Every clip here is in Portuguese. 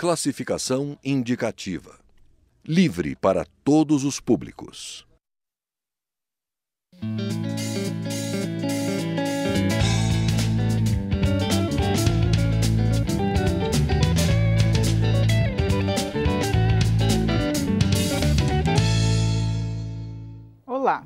Classificação indicativa. Livre para todos os públicos. Olá.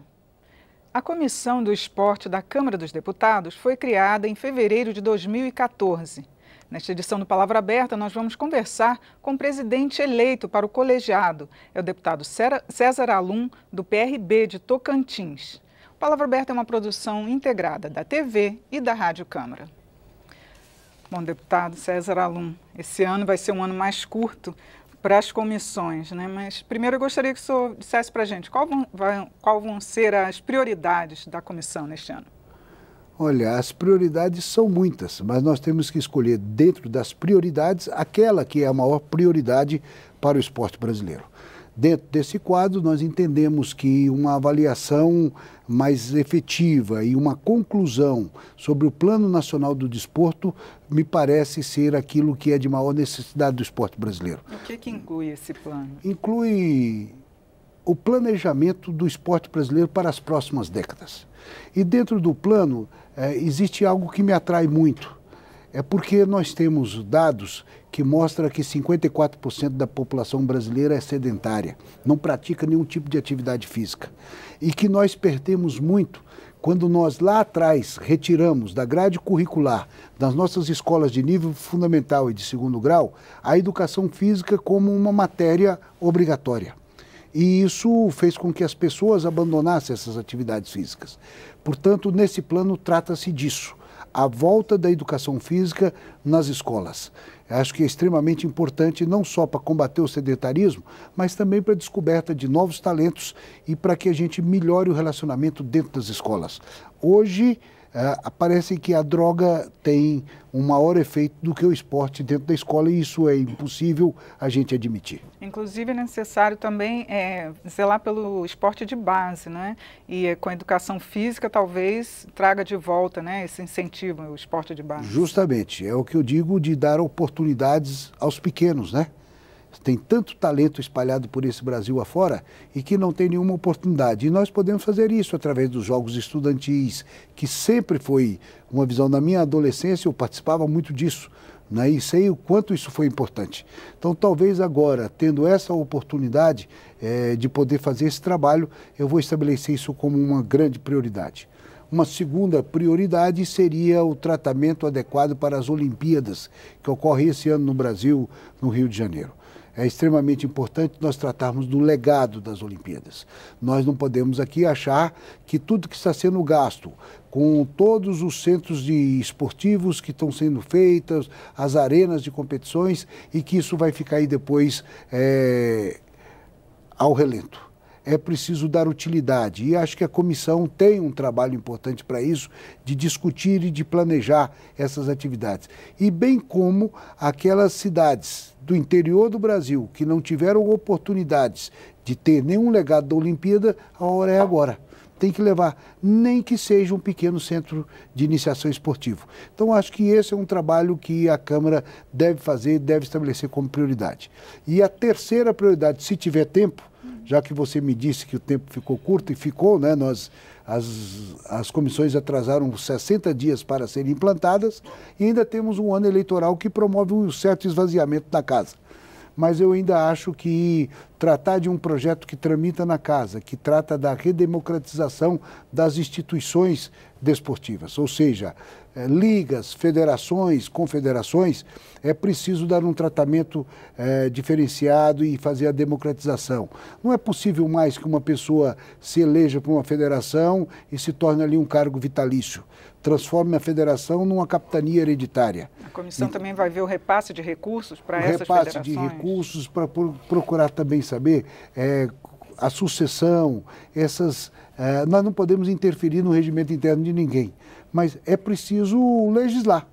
A Comissão do Esporte da Câmara dos Deputados foi criada em fevereiro de 2014 Nesta edição do Palavra Aberta, nós vamos conversar com o presidente eleito para o colegiado. É o deputado César Alum, do PRB de Tocantins. O Palavra Aberta é uma produção integrada da TV e da Rádio Câmara. Bom, deputado César Alum, esse ano vai ser um ano mais curto para as comissões, né? mas primeiro eu gostaria que o senhor dissesse para a gente qual vão, qual vão ser as prioridades da comissão neste ano. Olha, as prioridades são muitas, mas nós temos que escolher dentro das prioridades aquela que é a maior prioridade para o esporte brasileiro. Dentro desse quadro, nós entendemos que uma avaliação mais efetiva e uma conclusão sobre o Plano Nacional do Desporto me parece ser aquilo que é de maior necessidade do esporte brasileiro. O que, que inclui esse plano? Inclui o planejamento do esporte brasileiro para as próximas décadas. E dentro do plano é, existe algo que me atrai muito. É porque nós temos dados que mostram que 54% da população brasileira é sedentária, não pratica nenhum tipo de atividade física. E que nós perdemos muito quando nós lá atrás retiramos da grade curricular das nossas escolas de nível fundamental e de segundo grau a educação física como uma matéria obrigatória. E isso fez com que as pessoas abandonassem essas atividades físicas. Portanto, nesse plano, trata-se disso a volta da educação física nas escolas. Acho que é extremamente importante não só para combater o sedentarismo, mas também para a descoberta de novos talentos e para que a gente melhore o relacionamento dentro das escolas. Hoje, Uh, parece que a droga tem um maior efeito do que o esporte dentro da escola e isso é impossível a gente admitir. Inclusive é necessário também é, zelar pelo esporte de base, né? E é, com a educação física talvez traga de volta, né? Esse incentivo ao esporte de base. Justamente, é o que eu digo de dar oportunidades aos pequenos, né? tem tanto talento espalhado por esse Brasil afora e que não tem nenhuma oportunidade. E nós podemos fazer isso através dos jogos estudantis, que sempre foi uma visão da minha adolescência, eu participava muito disso. Né, e sei o quanto isso foi importante. Então, talvez agora, tendo essa oportunidade é, de poder fazer esse trabalho, eu vou estabelecer isso como uma grande prioridade. Uma segunda prioridade seria o tratamento adequado para as Olimpíadas, que ocorre esse ano no Brasil, no Rio de Janeiro é extremamente importante nós tratarmos do legado das Olimpíadas. Nós não podemos aqui achar que tudo que está sendo gasto com todos os centros de esportivos que estão sendo feitas, as arenas de competições, e que isso vai ficar aí depois é, ao relento é preciso dar utilidade. E acho que a comissão tem um trabalho importante para isso, de discutir e de planejar essas atividades. E bem como aquelas cidades do interior do Brasil que não tiveram oportunidades de ter nenhum legado da Olimpíada, a hora é agora tem que levar, nem que seja um pequeno centro de iniciação esportivo. Então, acho que esse é um trabalho que a Câmara deve fazer, deve estabelecer como prioridade. E a terceira prioridade, se tiver tempo, já que você me disse que o tempo ficou curto, e ficou, né? Nós, as, as comissões atrasaram 60 dias para serem implantadas e ainda temos um ano eleitoral que promove um certo esvaziamento da casa. Mas eu ainda acho que tratar de um projeto que tramita na casa, que trata da redemocratização das instituições desportivas, ou seja, eh, ligas, federações, confederações, é preciso dar um tratamento eh, diferenciado e fazer a democratização. Não é possível mais que uma pessoa se eleja para uma federação e se torne ali um cargo vitalício. Transforme a federação numa capitania hereditária. A comissão e, também vai ver o repasse de recursos para essas federações? federações? Repasse de recursos para procurar também saber eh, a sucessão, essas, é, nós não podemos interferir no regimento interno de ninguém, mas é preciso legislar.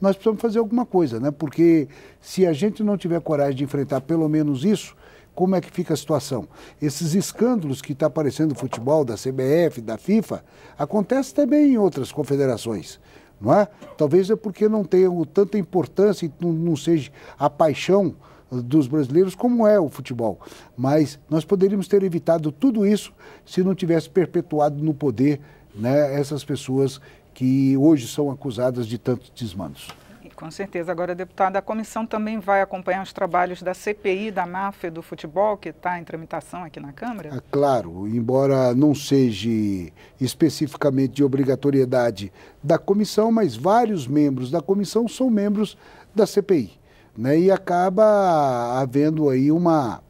Nós precisamos fazer alguma coisa, né? Porque se a gente não tiver coragem de enfrentar pelo menos isso, como é que fica a situação. Esses escândalos que está aparecendo no futebol, da CBF, da FIFA, acontecem também em outras confederações. Não é? Talvez é porque não tenham tanta importância e não, não seja a paixão dos brasileiros, como é o futebol. Mas nós poderíamos ter evitado tudo isso se não tivesse perpetuado no poder né, essas pessoas que hoje são acusadas de tantos desmandos. Com certeza. Agora, deputada, a comissão também vai acompanhar os trabalhos da CPI da máfia do futebol, que está em tramitação aqui na Câmara? É, claro, embora não seja especificamente de obrigatoriedade da comissão, mas vários membros da comissão são membros da CPI. Né? E acaba havendo aí uma,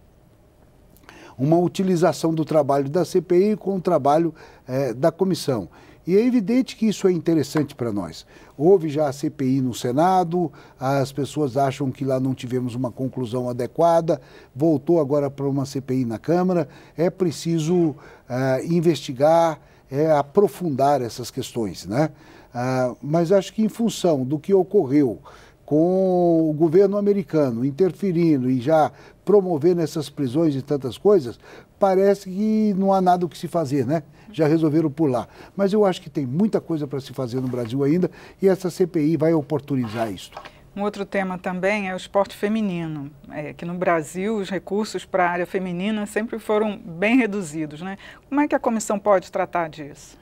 uma utilização do trabalho da CPI com o trabalho eh, da comissão. E é evidente que isso é interessante para nós. Houve já a CPI no Senado, as pessoas acham que lá não tivemos uma conclusão adequada, voltou agora para uma CPI na Câmara. É preciso eh, investigar, é, aprofundar essas questões. Né? Ah, mas acho que, em função do que ocorreu com o governo americano interferindo e já promovendo essas prisões e tantas coisas, parece que não há nada o que se fazer, né? Já resolveram por lá. Mas eu acho que tem muita coisa para se fazer no Brasil ainda e essa CPI vai oportunizar isso. Um outro tema também é o esporte feminino, é, que no Brasil os recursos para a área feminina sempre foram bem reduzidos, né? Como é que a comissão pode tratar disso?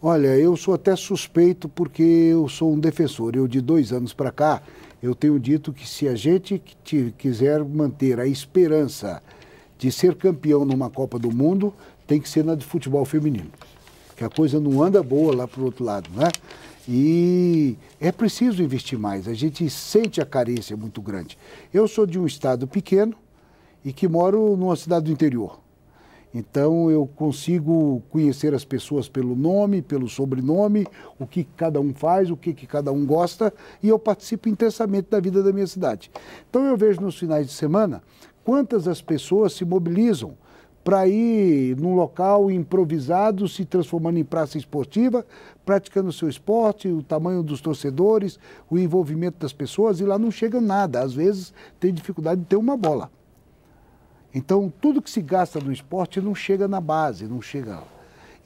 Olha, eu sou até suspeito porque eu sou um defensor. Eu, de dois anos para cá, eu tenho dito que se a gente quiser manter a esperança de ser campeão numa Copa do Mundo, tem que ser na de futebol feminino. Que a coisa não anda boa lá para o outro lado, né? E é preciso investir mais. A gente sente a carência muito grande. Eu sou de um estado pequeno e que moro numa cidade do interior. Então eu consigo conhecer as pessoas pelo nome, pelo sobrenome, o que cada um faz, o que, que cada um gosta, e eu participo intensamente da vida da minha cidade. Então eu vejo nos finais de semana quantas as pessoas se mobilizam para ir num local improvisado, se transformando em praça esportiva, praticando o seu esporte, o tamanho dos torcedores, o envolvimento das pessoas, e lá não chega nada. Às vezes tem dificuldade de ter uma bola. Então, tudo que se gasta no esporte não chega na base, não chega.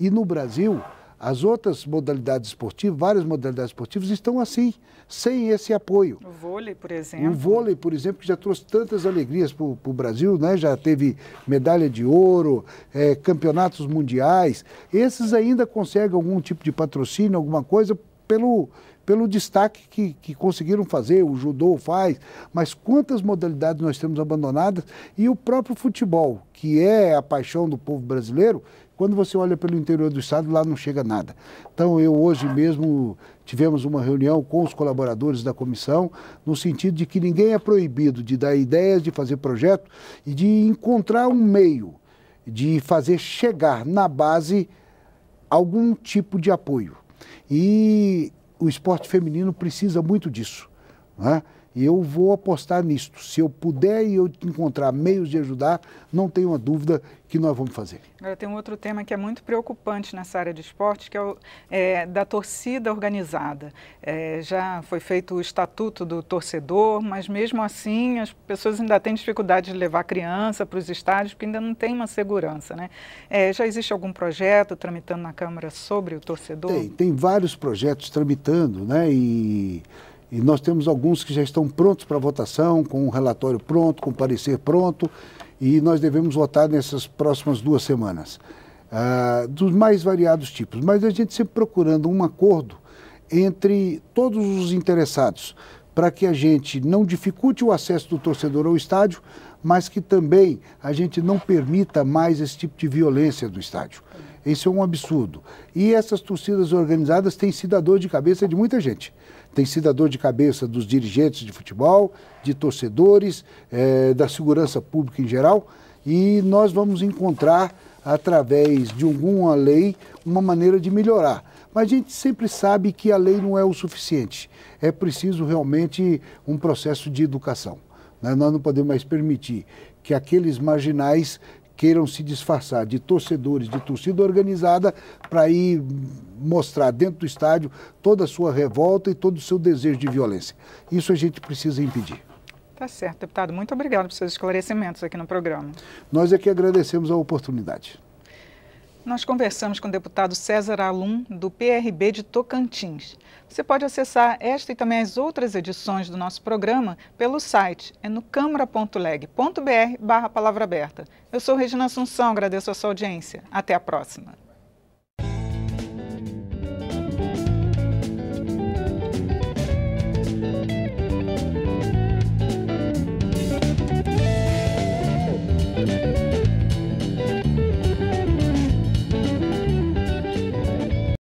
E no Brasil, as outras modalidades esportivas, várias modalidades esportivas estão assim, sem esse apoio. O vôlei, por exemplo. O vôlei, por exemplo, que já trouxe tantas alegrias para o Brasil, né? já teve medalha de ouro, é, campeonatos mundiais. Esses ainda conseguem algum tipo de patrocínio, alguma coisa, pelo, pelo destaque que, que conseguiram fazer, o judô faz, mas quantas modalidades nós temos abandonadas e o próprio futebol, que é a paixão do povo brasileiro, quando você olha pelo interior do estado, lá não chega nada. Então, eu hoje mesmo tivemos uma reunião com os colaboradores da comissão, no sentido de que ninguém é proibido de dar ideias, de fazer projeto e de encontrar um meio de fazer chegar na base algum tipo de apoio. E o esporte feminino precisa muito disso. Né? eu vou apostar nisto. Se eu puder e eu encontrar meios de ajudar, não tenho uma dúvida que nós vamos fazer. Agora tem um outro tema que é muito preocupante nessa área de esporte, que é, o, é da torcida organizada. É, já foi feito o estatuto do torcedor, mas mesmo assim as pessoas ainda têm dificuldade de levar criança para os estádios, porque ainda não tem uma segurança. Né? É, já existe algum projeto tramitando na Câmara sobre o torcedor? Tem, tem vários projetos tramitando, né? E e nós temos alguns que já estão prontos para votação, com um relatório pronto, com um parecer pronto, e nós devemos votar nessas próximas duas semanas. Ah, dos mais variados tipos, mas a gente sempre procurando um acordo entre todos os interessados, para que a gente não dificulte o acesso do torcedor ao estádio, mas que também a gente não permita mais esse tipo de violência do estádio. Isso é um absurdo. E essas torcidas organizadas têm sido a dor de cabeça de muita gente. Tem sido a dor de cabeça dos dirigentes de futebol, de torcedores, eh, da segurança pública em geral. E nós vamos encontrar, através de alguma lei, uma maneira de melhorar. Mas a gente sempre sabe que a lei não é o suficiente. É preciso realmente um processo de educação. Né? Nós não podemos mais permitir que aqueles marginais queiram se disfarçar de torcedores, de torcida organizada, para ir mostrar dentro do estádio toda a sua revolta e todo o seu desejo de violência. Isso a gente precisa impedir. Tá certo, deputado. Muito obrigado por seus esclarecimentos aqui no programa. Nós é que agradecemos a oportunidade. Nós conversamos com o deputado César Alum, do PRB de Tocantins. Você pode acessar esta e também as outras edições do nosso programa pelo site, é no câmara.leg.br barra palavra aberta. Eu sou Regina Assunção, agradeço a sua audiência. Até a próxima.